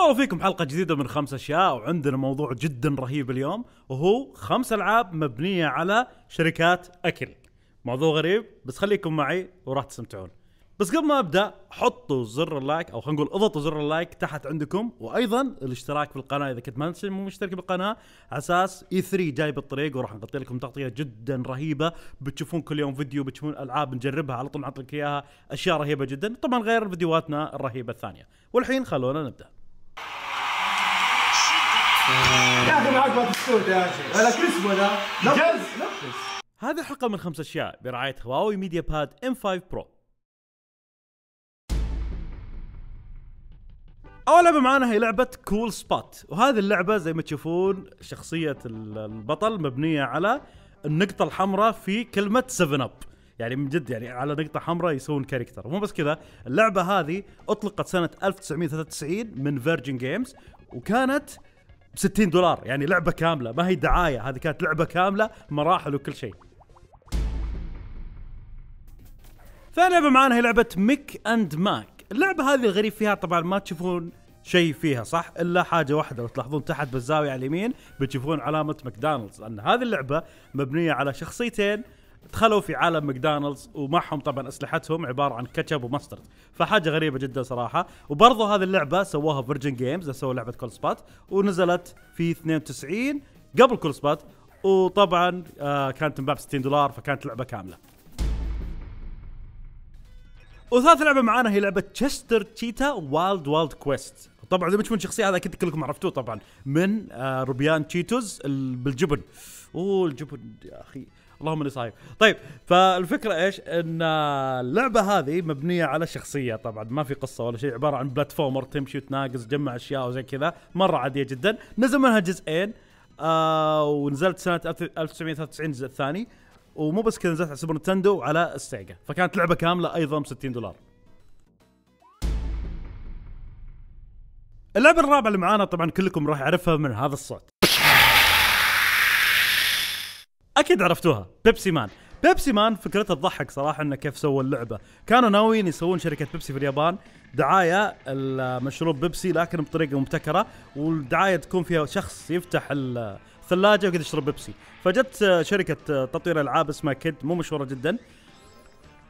الله فيكم حلقه جديده من خمس اشياء وعندنا موضوع جدا رهيب اليوم وهو خمس العاب مبنيه على شركات اكل موضوع غريب بس خليكم معي وراح تستمتعون بس قبل ما ابدا حطوا زر اللايك او خلينا نقول اضغطوا زر اللايك تحت عندكم وايضا الاشتراك في القناه اذا كنت ما مو مشترك بالقناه على اساس اي e 3 جاي بالطريق وراح نغطي لكم تغطيه جدا رهيبه بتشوفون كل يوم فيديو بتشوفون العاب نجربها على طول نعطيك اياها اشياء رهيبه جدا طبعا غير فيديوهاتنا الرهيبه الثانيه والحين خلونا نبدا هذا هذه حلقة من خمس أشياء برعاية هواوي ميديا باد M5 Pro أول لعبة معانا هي لعبة كول سبوت وهذه اللعبة زي ما تشوفون شخصية البطل مبنية على النقطة الحمراء في كلمة 7 اب يعني من جد يعني على نقطة حمراء يسوون كاركتر مو بس كذا اللعبة هذه أطلقت سنة 1993 من فيرجن جيمز وكانت ب 60 دولار يعني لعبه كامله ما هي دعايه هذه كانت لعبه كامله مراحل وكل شيء ثاني لعبه معانا هي لعبه ميك اند ماك اللعبه هذه الغريب فيها طبعا ما تشوفون شيء فيها صح الا حاجه واحده لو تلاحظون تحت بالزاويه على اليمين بتشوفون علامه ماكدونالدز لان هذه اللعبه مبنيه على شخصيتين دخلوا في عالم ماكدونالدز ومعهم طبعا اسلحتهم عباره عن كاتشب وماسترد فحاجه غريبه جدا صراحه وبرضه هذه اللعبه سووها فيرجن جيمز سووا لعبه كول سبات ونزلت في 92 قبل كول سبات وطبعا آه، كانت كانت مباب 60 دولار فكانت لعبه كامله وثالث لعبه معانا هي لعبه تشستر تشيتا وايلد وايلد كويست طبعا اذا بتشوفون شخصيه هذا اكيد كلكم عرفتوه طبعا من آه، روبيان تشيتوز بالجبن اوه الجبن يا اخي اللهم اني صايم طيب فالفكره ايش ان اللعبه هذه مبنيه على شخصيه طبعا ما في قصه ولا شيء عباره عن بلاتفورمر تمشي وتناقص تجمع اشياء وزي كذا مره عاديه جدا نزل منها جزئين آه ونزلت سنه 1993 الجزء الثاني ومو بس كذا نزلت على سوبر نتندو وعلى السيجا فكانت لعبه كامله ايضا ب 60 دولار اللعبة الرابعة اللي معانا طبعا كلكم راح يعرفها من هذا الصوت اكيد عرفتوها بيبسي مان بيبسي مان فكرتها تضحك صراحه انه كيف سووا اللعبه كانوا ناويين يسوون شركه بيبسي في اليابان دعايه المشروب بيبسي لكن بطريقه مبتكره والدعايه تكون فيها شخص يفتح الثلاجه وقد يشرب بيبسي فجت شركه تطوير العاب اسمها كيد مو مشهوره جدا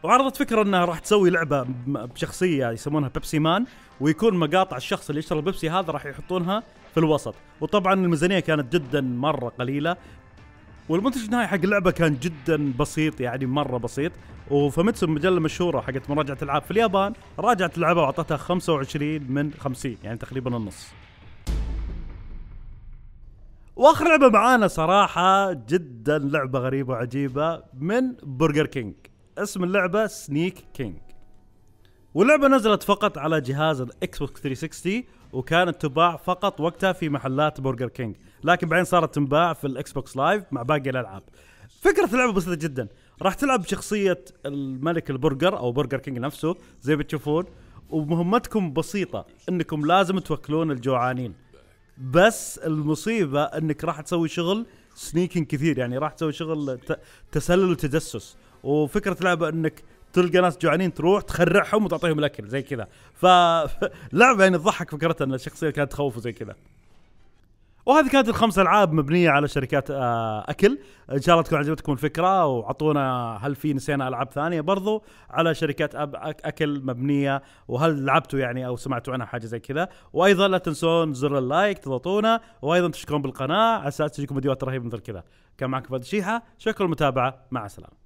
وعرضت فكره انها راح تسوي لعبه بشخصيه يسمونها بيبسي مان ويكون مقاطع الشخص اللي يشرب بيبسي هذا راح يحطونها في الوسط وطبعا الميزانيه كانت جدا مره قليله والمنتج النهائي حق اللعبه كان جدا بسيط يعني مره بسيط وفاميتسو مجله مشهوره حقت مراجعه العاب في اليابان راجعت اللعبه واعطتها 25 من 50 يعني تقريبا النص واخر لعبه معانا صراحه جدا لعبه غريبه وعجيبه من برجر كينج اسم اللعبه سنيك كينج واللعبه نزلت فقط على جهاز الاكس بوكس 360 وكانت تباع فقط وقتها في محلات برجر كينج لكن بعدين صارت تنباع في الاكس بوكس لايف مع باقي الالعاب فكره اللعبه بسيطه جدا راح تلعب بشخصيه الملك البرجر او برجر كينج نفسه زي ما تشوفون ومهمتكم بسيطه انكم لازم توكلون الجوعانين بس المصيبه انك راح تسوي شغل سنيكينج كثير يعني راح تسوي شغل تسلل وتجسس وفكره اللعبه انك تلقى ناس جوعانين تروح تخرعهم وتعطيهم الاكل زي كذا فلعبه يعني تضحك فكرتها ان الشخصيه كانت تخوف وزي كذا وهذه كانت الخمس العاب مبنيه على شركات آه، اكل ان شاء الله تكون عجبتكم الفكره وعطونا هل في نسينا العاب ثانيه برضو على شركات أب اكل مبنيه وهل لعبتوا يعني او سمعتوا عنها حاجه زي كذا وايضا لا تنسون زر اللايك تضغطونا وايضا تشكرون بالقناه على اساس تجيكم فيديوهات رهيبه مثل كذا كان معكم فهد الشيحه شكرا للمتابعه مع السلامه